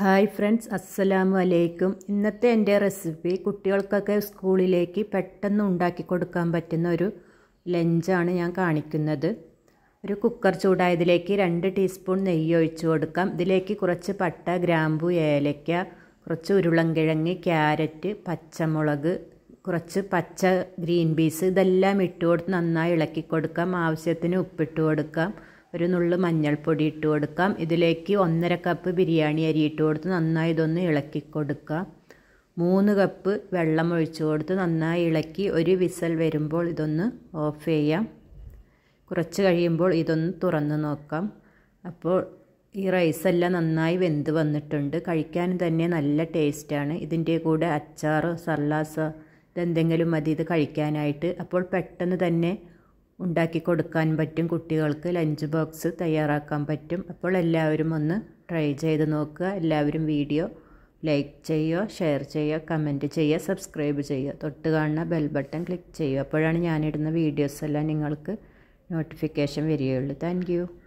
hi friends അസ്സലാമു അലൈക്കും ഇന്നത്തെ എൻ്റെ റെസിപ്പി കുട്ടികൾക്കൊക്കെ സ്കൂളിലേക്ക് പെട്ടെന്ന് ഉണ്ടാക്കി കൊടുക്കാൻ പറ്റുന്ന ഒരു ലഞ്ചാണ് ഞാൻ കാണിക്കുന്നത് ഒരു കുക്കർ ചൂടായതിലേക്ക് രണ്ട് ടീസ്പൂൺ നെയ്യ് ഒഴിച്ച് കൊടുക്കാം ഇതിലേക്ക് കുറച്ച് പട്ട ഗ്രാമ്പു ഏലക്ക കുറച്ച് ഉരുളൻകിഴങ്ങ് ക്യാരറ്റ് പച്ചമുളക് കുറച്ച് പച്ച ഗ്രീൻ പീസ് ഇതെല്ലാം ഇട്ട് കൊടുത്ത് നന്നായി ഇളക്കി കൊടുക്കാം ആവശ്യത്തിന് ഉപ്പിട്ട് കൊടുക്കാം ഒരു നുള്ളു മഞ്ഞൾപ്പൊടി ഇട്ട് കൊടുക്കാം ഇതിലേക്ക് ഒന്നര കപ്പ് ബിരിയാണി അരി ഇട്ട് കൊടുത്ത് നന്നായി ഇതൊന്ന് ഇളക്കി കൊടുക്കാം മൂന്ന് കപ്പ് വെള്ളം ഒഴിച്ചു കൊടുത്ത് നന്നായി ഇളക്കി ഒരു വിസൽ വരുമ്പോൾ ഇതൊന്ന് ഓഫ് ചെയ്യാം കുറച്ച് കഴിയുമ്പോൾ ഇതൊന്ന് തുറന്ന് നോക്കാം അപ്പോൾ ഈ റൈസെല്ലാം നന്നായി വെന്ത് വന്നിട്ടുണ്ട് കഴിക്കാൻ തന്നെ നല്ല ടേസ്റ്റാണ് ഇതിൻ്റെ കൂടെ അച്ചാറ് സർലാസ് ഇതെന്തെങ്കിലും മതി ഇത് കഴിക്കാനായിട്ട് അപ്പോൾ പെട്ടെന്ന് തന്നെ ഉണ്ടാക്കി കൊടുക്കാൻ പറ്റും കുട്ടികൾക്ക് ലഞ്ച് ബോക്സ് തയ്യാറാക്കാൻ പറ്റും അപ്പോൾ എല്ലാവരും ഒന്ന് ട്രൈ ചെയ്ത് നോക്കുക എല്ലാവരും വീഡിയോ ലൈക്ക് ചെയ്യുക ഷെയർ ചെയ്യുക കമൻറ്റ് ചെയ്യുക സബ്സ്ക്രൈബ് ചെയ്യുക തൊട്ട് കാണുന്ന ബെൽ ബട്ടൺ ക്ലിക്ക് ചെയ്യുക അപ്പോഴാണ് ഞാനിടുന്ന വീഡിയോസ് എല്ലാം നിങ്ങൾക്ക് നോട്ടിഫിക്കേഷൻ വരികയുള്ളൂ താങ്ക്